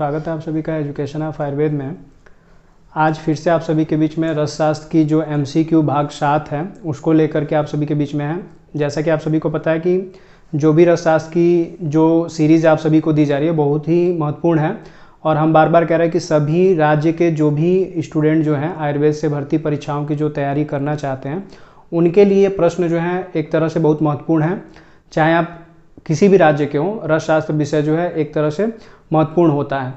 स्वागत है आप सभी का एजुकेशन ऑफ आयुर्वेद में आज फिर से आप सभी के बीच में रसशास्त्र की जो एम भाग सात है उसको लेकर के आप सभी के बीच में है जैसा कि आप सभी को पता है कि जो भी रसशास्त्र की जो सीरीज़ आप सभी को दी जा रही है बहुत ही महत्वपूर्ण है और हम बार बार कह रहे हैं कि सभी राज्य के जो भी स्टूडेंट जो हैं आयुर्वेद से भर्ती परीक्षाओं की जो तैयारी करना चाहते हैं उनके लिए प्रश्न जो है एक तरह से बहुत महत्वपूर्ण है चाहे आप किसी भी राज्य के हों रसशास्त्र विषय जो है एक तरह से महत्वपूर्ण होता है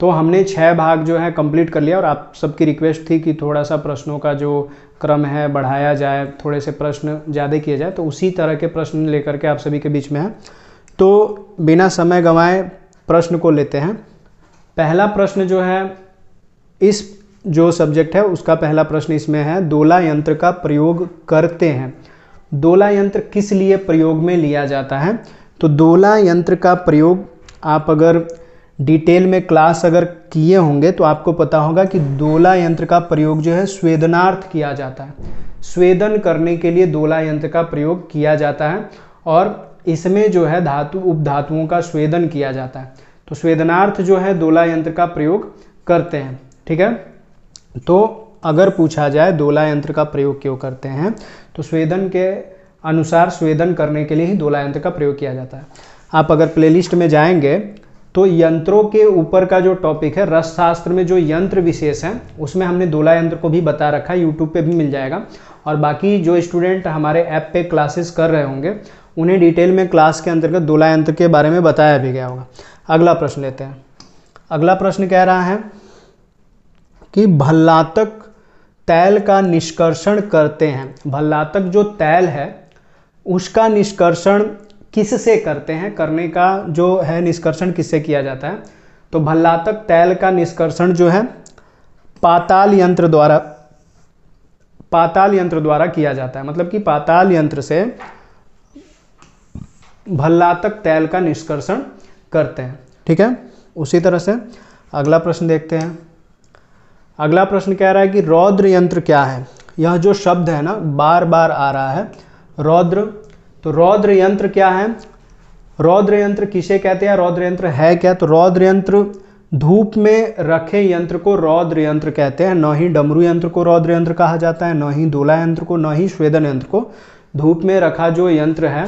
तो हमने छः भाग जो है कंप्लीट कर लिया और आप सबकी रिक्वेस्ट थी कि थोड़ा सा प्रश्नों का जो क्रम है बढ़ाया जाए थोड़े से प्रश्न ज़्यादा किए जाए तो उसी तरह के प्रश्न लेकर के आप सभी के बीच में हैं तो बिना समय गंवाए प्रश्न को लेते हैं पहला प्रश्न जो है इस जो सब्जेक्ट है उसका पहला प्रश्न इसमें है दोला यंत्र का प्रयोग करते हैं दोला यंत्र किस लिए प्रयोग में लिया जाता है तो दोला यंत्र का प्रयोग आप अगर डिटेल में क्लास अगर किए होंगे तो आपको पता होगा कि दोला यंत्र का प्रयोग जो है स्वेदनार्थ किया जाता है स्वेदन करने के लिए दोला यंत्र का प्रयोग किया जाता है और इसमें जो है धातु उपधातुओं का स्वेदन किया जाता है तो स्वेदनार्थ जो है दोला यंत्र का प्रयोग करते हैं ठीक है तो अगर पूछा जाए दोला यंत्र का प्रयोग क्यों करते हैं तो स्वेदन के अनुसार स्वेदन करने के लिए ही दोला यंत्र का प्रयोग किया जाता है आप अगर प्लेलिस्ट में जाएंगे तो यंत्रों के ऊपर का जो टॉपिक है रसशास्त्र में जो यंत्र विशेष हैं उसमें हमने दोला यंत्र को भी बता रखा है यूट्यूब पे भी मिल जाएगा और बाकी जो स्टूडेंट हमारे ऐप पे क्लासेस कर रहे होंगे उन्हें डिटेल में क्लास के अंतर्गत दोला यंत्र के बारे में बताया भी गया होगा अगला प्रश्न लेते हैं अगला प्रश्न कह रहा है कि भल्लातक तैल का निष्कर्षण करते हैं भल्लातक जो तैल है उसका निष्कर्षण किससे करते हैं करने का जो है निष्कर्षण किससे किया जाता है तो भल्लातक तैल का निष्कर्षण जो है पाताल यंत्र द्वारा पाताल यंत्र द्वारा किया जाता है मतलब कि पाताल यंत्र से भल्लातक तैल का निष्कर्षण करते हैं ठीक है उसी तरह से अगला प्रश्न देखते हैं अगला प्रश्न कह रहा है कि रौद्र यंत्र क्या है यह जो शब्द है ना बार बार आ रहा है रौद्र तो रौद्र यंत्र क्या है रौद्र यंत्र किसे कहते हैं रौद्र यंत्र है क्या तो रौद्र यंत्र धूप में रखे यंत्र को रौद्र यंत्र कहते हैं न ही डमरू यंत्र को रौद्र यंत्र कहा जाता है न ही दोला यंत्र को न ही स्वेदन यंत्र को धूप में रखा जो यंत्र है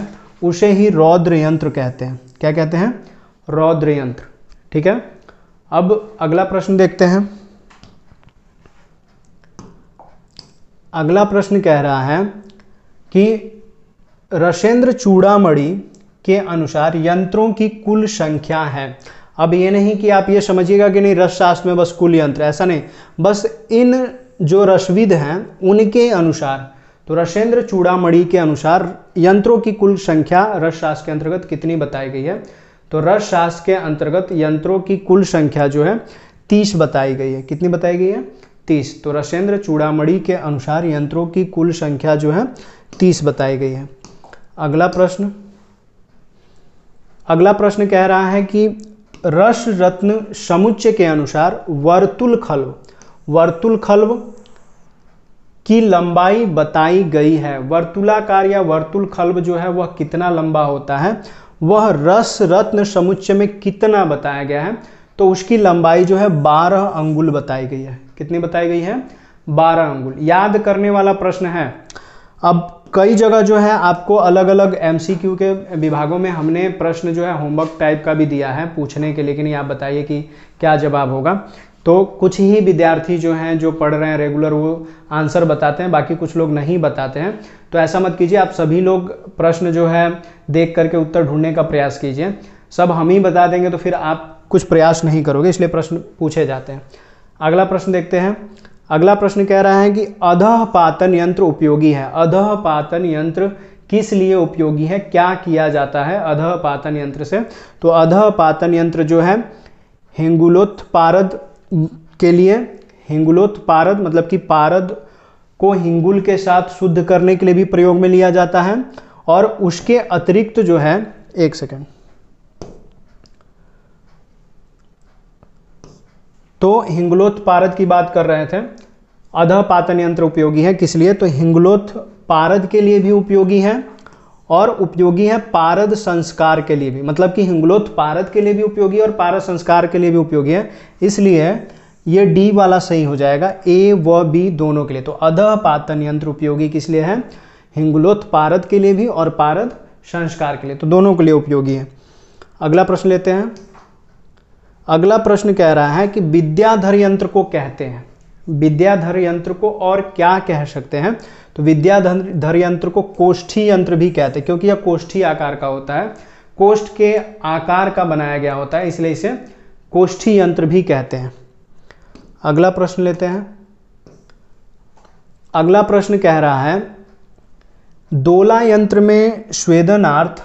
उसे ही रौद्र यंत्र कहते हैं क्या कहते हैं रौद्र यंत्र ठीक है अब अगला प्रश्न देखते हैं अगला प्रश्न कह रहा है कि रशेंद्र चूड़ामी के अनुसार यंत्रों की कुल संख्या है अब ये नहीं कि आप ये समझिएगा कि नहीं रस शास्त्र में बस कुल यंत्र ऐसा नहीं बस इन जो रसविद हैं उनके अनुसार तो रसेंद्र चूड़ामी के अनुसार यंत्रों की कुल संख्या रस शास्त्र के अंतर्गत कितनी बताई गई है तो रस शास्त्र के अंतर्गत यंत्रों की कुल संख्या जो है तीस बताई गई है कितनी बताई गई है तीस तो रसेंद्र चूड़ामी के अनुसार यंत्रों की कुल संख्या जो है तीस बताई गई है अगला प्रश्न अगला प्रश्न कह रहा है कि रस रत्न समुच्चय के अनुसार वर्तुल खल्व वर्तुल खल्व की लंबाई बताई गई है वर्तुलाकार या वर्तुल खल्व जो है वह कितना लंबा होता है वह रस रत्न समुच्चय में कितना बताया गया है तो उसकी लंबाई जो है बारह अंगुल बताई गई है कितनी बताई गई है बारह अंगुल याद करने वाला प्रश्न है अब कई जगह जो है आपको अलग अलग एम के विभागों में हमने प्रश्न जो है होमवर्क टाइप का भी दिया है पूछने के लेकिन आप बताइए कि क्या जवाब होगा तो कुछ ही विद्यार्थी जो हैं जो पढ़ रहे हैं रेगुलर वो आंसर बताते हैं बाकी कुछ लोग नहीं बताते हैं तो ऐसा मत कीजिए आप सभी लोग प्रश्न जो है देख करके उत्तर ढूंढने का प्रयास कीजिए सब हम ही बता देंगे तो फिर आप कुछ प्रयास नहीं करोगे इसलिए प्रश्न पूछे जाते हैं अगला प्रश्न देखते हैं अगला प्रश्न कह रहा है कि अधः पातन यंत्र उपयोगी है अधः पातन यंत्र किस लिए उपयोगी है क्या किया जाता है अधः पातन यंत्र से तो अधः पातन यंत्र जो है हिंगुलोत्पारद के लिए हिंगुलोत्पारद मतलब कि पारद को हिंगुल के साथ शुद्ध करने के लिए भी प्रयोग में लिया जाता है और उसके अतिरिक्त जो है एक सेकेंड तो हिंगलोत्पारद की बात कर रहे थे अध पातन यंत्र उपयोगी है किस लिए तो हिंगलोथ पारद के लिए भी उपयोगी है और उपयोगी है पारद संस्कार के लिए भी मतलब कि हिंगलोथ पारद के लिए भी उपयोगी और पारद संस्कार के लिए भी उपयोगी है इसलिए ये डी वाला सही हो जाएगा ए व बी दोनों के लिए तो अध पातन यंत्र उपयोगी किस लिए है हिंगलोथ पारद के लिए भी और पारद संस्कार के लिए तो दोनों के लिए उपयोगी है अगला प्रश्न लेते हैं अगला प्रश्न कह रहा है कि विद्याधर यंत्र को कहते हैं विद्याधर यंत्र को और क्या कह सकते हैं तो विद्याधर यंत्र को कोष्ठी यंत्र भी कहते हैं क्योंकि यह कोष्ठी आकार का होता है कोष्ठ के आकार का बनाया गया होता है इसलिए इसे कोष्ठी यंत्र भी कहते हैं अगला प्रश्न लेते हैं अगला प्रश्न कह रहा है दोला यंत्र में स्वेदनार्थ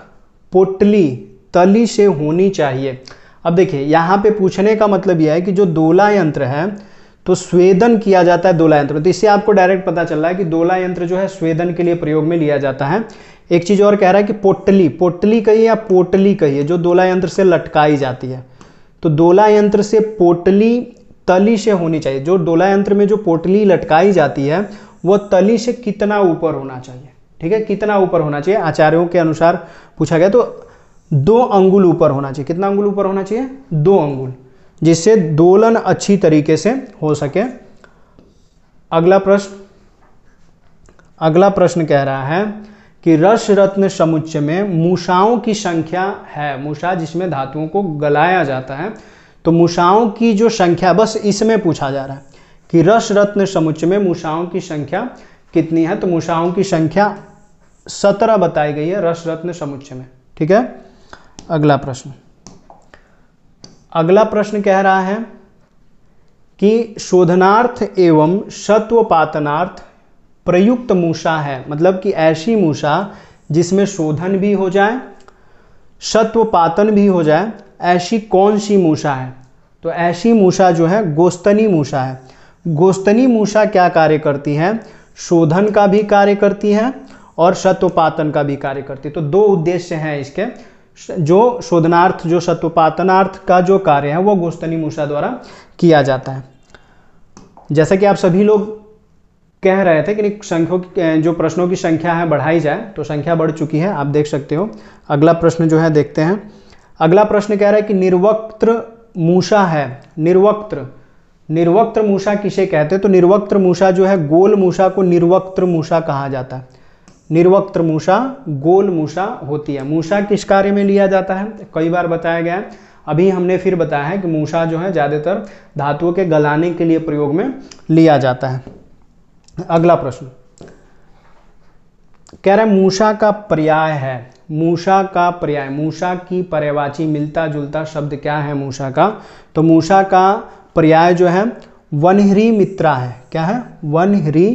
पोटली तली से होनी चाहिए अब देखिए यहाँ पे पूछने का मतलब यह है कि जो दोला यंत्र है तो स्वेदन किया जाता है दोला यंत्र तो इससे आपको डायरेक्ट पता चल रहा है कि दोला यंत्र जो है स्वेदन के लिए प्रयोग में लिया जाता है एक चीज़ और कह रहा है कि पोटली पोटली कहिए या पोटली कहिए जो दोला यंत्र से लटकाई जाती है तो दोला यंत्र से पोटली तली से होनी चाहिए जो दोला यंत्र में जो पोटली लटकाई जाती है वह तली से कितना ऊपर होना चाहिए ठीक है कितना ऊपर होना चाहिए आचार्यों के अनुसार पूछा गया तो दो अंगुल ऊपर होना चाहिए कितना अंगुल ऊपर होना चाहिए दो अंगुल जिससे दोलन अच्छी तरीके से हो सके अगला प्रश्न अगला प्रश्न कह रहा है कि रस रत्न समुच्चय में मूषाओं की संख्या है मूषा जिसमें धातुओं को गलाया जाता है तो मूषाओं की जो संख्या बस इसमें पूछा जा रहा है कि रस रत्न समुच्चय में मूषाओं की संख्या कितनी है तो मूषाओं की संख्या सत्रह बताई गई है रस रत्न समुच्चय में ठीक है अगला प्रश्न अगला प्रश्न कह रहा है कि शोधनार्थ एवं सत्वपातनार्थ प्रयुक्त मूषा है मतलब कि ऐसी मूषा जिसमें शोधन भी हो जाए सत्वपातन भी हो जाए ऐसी कौन सी मूषा है तो ऐसी मूषा जो है गोस्तनी मूषा है गोस्तनी मूषा क्या कार्य करती है शोधन का भी कार्य करती है और सत्वपातन का भी कार्य करती है तो दो उद्देश्य हैं इसके जो शोधनार्थ जो सत्वपातनार्थ का जो कार्य है वो गोस्तनी मूषा द्वारा किया जाता है जैसा कि आप सभी लोग कह रहे थे कि संख्यों की जो प्रश्नों की संख्या है बढ़ाई जाए तो संख्या बढ़ चुकी है आप देख सकते हो अगला प्रश्न जो है देखते हैं अगला प्रश्न कह रहा है कि निर्वक्त्र मूषा है निर्वक्त्र निर्वक्त्र मूषा किसे कहते हैं तो निर्वक्त्र मूषा जो है गोल मूषा को निर्वक्त्र मूषा कहा जाता है निर्वक्त मूषा गोल मूषा होती है मूषा किस कार्य में लिया जाता है कई बार बताया गया है अभी हमने फिर बताया है कि मूषा जो है ज़्यादातर धातुओं के गलाने के लिए प्रयोग में लिया जाता है अगला प्रश्न कह रहे मूषा का पर्याय है मूषा का पर्याय मूषा की पर्यवाची मिलता जुलता शब्द क्या है मूषा का तो मूषा का पर्याय जो है वनहरी मित्रा है क्या है वनहरी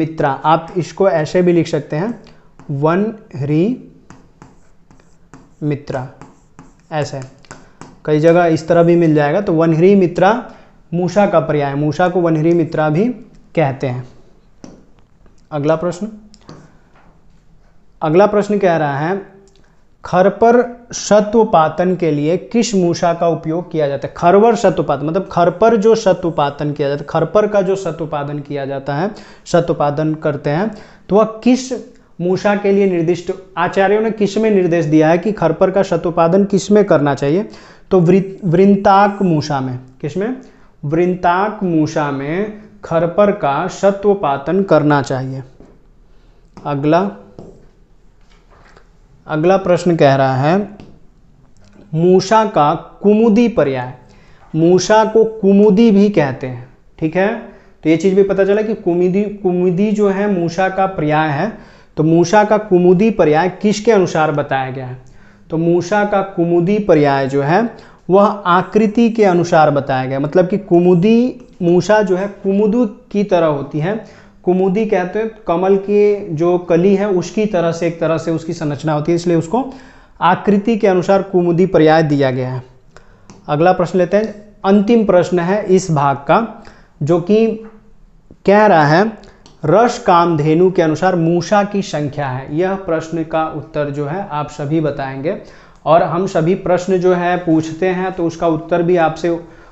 मित्रा आप इसको ऐसे भी लिख सकते हैं वन री मित्रा ऐसे कई जगह इस तरह भी मिल जाएगा तो वनहरी मित्रा मूषा का पर्याय मूषा को वनहरी मित्रा भी कहते हैं अगला प्रश्न अगला प्रश्न कह रहा है खर पर सत्वपातन के लिए किस मूषा का उपयोग किया जाता है खरवर सत्वपातन मतलब खर पर जो सत्वपातन किया जाता है खरपर का जो सत्वपादन किया जाता है सत्वपादन करते हैं तो वह किस मूषा के लिए निर्दिष्ट आचार्यों ने किस में निर्देश दिया है कि खरपर का सत्वपादन किस में करना चाहिए तो वृंताक मूषा में किस में वृंताक मूषा में खरपर का सत्वपातन करना चाहिए अगला अगला प्रश्न कह रहा है मूषा का कुमुदी पर्याय मूषा को कुमुदी भी कहते हैं ठीक है तो ये चीज़ भी पता चला कि कुमुदी कुमुदी जो है मूषा का पर्याय है तो मूषा का कुमुदी पर्याय किसके अनुसार बताया गया है तो मूषा का कुमुदी पर्याय जो है वह आकृति के अनुसार बताया गया मतलब कि कुमुदी मूषा जो है कुमुदु की तरह होती है कुमुदी कहते हैं कमल की जो कली है उसकी तरह से एक तरह से उसकी संरचना होती है इसलिए उसको आकृति के अनुसार कुमुदी पर्याय दिया गया है अगला प्रश्न लेते हैं अंतिम प्रश्न है इस भाग का जो कि कह रहा है रस कामधेनु के अनुसार मूषा की संख्या है यह प्रश्न का उत्तर जो है आप सभी बताएंगे और हम सभी प्रश्न जो है पूछते हैं तो उसका उत्तर भी आपसे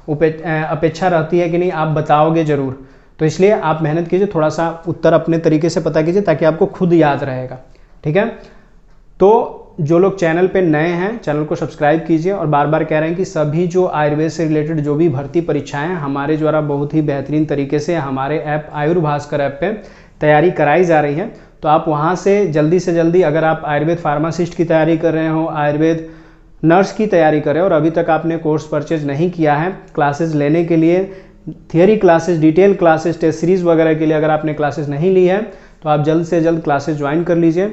अपेक्षा रहती है कि नहीं आप बताओगे ज़रूर तो इसलिए आप मेहनत कीजिए थोड़ा सा उत्तर अपने तरीके से पता कीजिए ताकि आपको खुद याद रहेगा ठीक है तो जो लोग चैनल पे नए हैं चैनल को सब्सक्राइब कीजिए और बार बार कह रहे हैं कि सभी जो आयुर्वेद से रिलेटेड जो भी भर्ती परीक्षाएं हमारे द्वारा बहुत ही बेहतरीन तरीके से हमारे ऐप आयुर्भास्कर ऐप पे तैयारी कराई जा रही है तो आप वहाँ से जल्दी से जल्दी अगर आप आयुर्वेद फार्मासिस्ट की तैयारी कर रहे हो आयुर्वेद नर्स की तैयारी करें और अभी तक आपने कोर्स परचेज नहीं किया है क्लासेज लेने के लिए theory classes detail classes test series वगैरह के लिए अगर आपने क्लासेज नहीं ली है तो आप जल्द से जल्द क्लासेज ज्वाइन कर लीजिए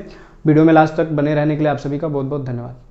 वीडियो में लास्ट तक बने रहने के लिए आप सभी का बहुत बहुत धन्यवाद